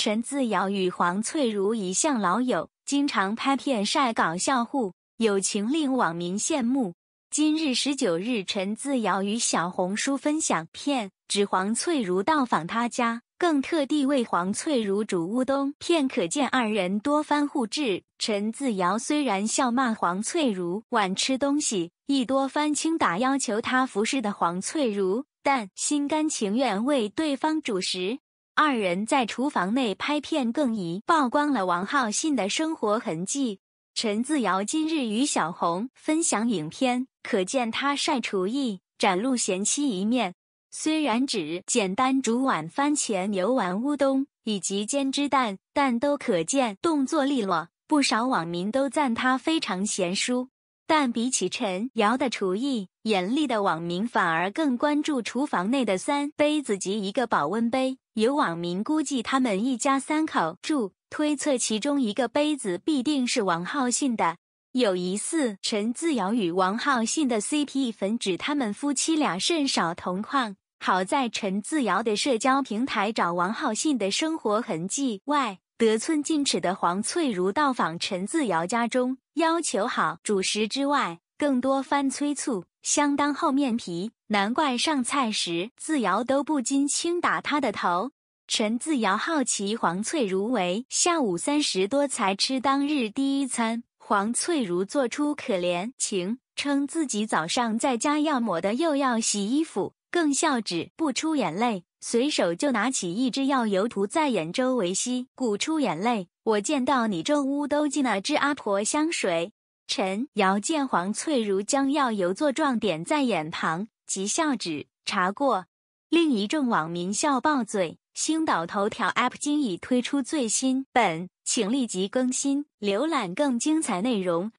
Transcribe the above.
陈自尧与黄翠如一向老友，经常拍片晒搞笑互，友情令网民羡慕。今日十九日，陈自尧与小红书分享片，指黄翠如到访他家，更特地为黄翠如煮乌冬片，可见二人多番互致。陈自尧虽然笑骂黄翠如晚吃东西，亦多番轻打要求他服侍的黄翠如，但心甘情愿为对方煮食。二人在厨房内拍片更怡，曝光了王浩信的生活痕迹。陈自瑶今日与小红分享影片，可见他晒厨艺，展露贤妻一面。虽然只简单煮碗番茄牛丸乌冬以及煎鸡蛋，但都可见动作利落。不少网民都赞他非常贤淑。但比起陈瑶的厨艺，眼力的网民反而更关注厨房内的三杯子及一个保温杯。有网民估计他们一家三口住，推测其中一个杯子必定是王浩信的。有疑似陈自瑶与王浩信的 CP 粉指他们夫妻俩甚少同框。好在陈自瑶的社交平台找王浩信的生活痕迹外，得寸进尺的黄翠如到访陈自瑶家中，要求好主食之外，更多番催促。相当厚面皮，难怪上菜时，自瑶都不禁轻打他的头。陈自瑶好奇黄翠如为下午三时多才吃当日第一餐，黄翠如做出可怜情，称自己早上在家要抹的又要洗衣服，更笑指不出眼泪，随手就拿起一支药油涂在眼周围吸，鼓出眼泪。我见到你这屋都进了支阿婆香水。臣姚建煌翠如将要游作状点在眼旁，即笑指查过，另一众网民笑爆嘴。星岛头条 App 今已推出最新本，请立即更新，浏览更精彩内容。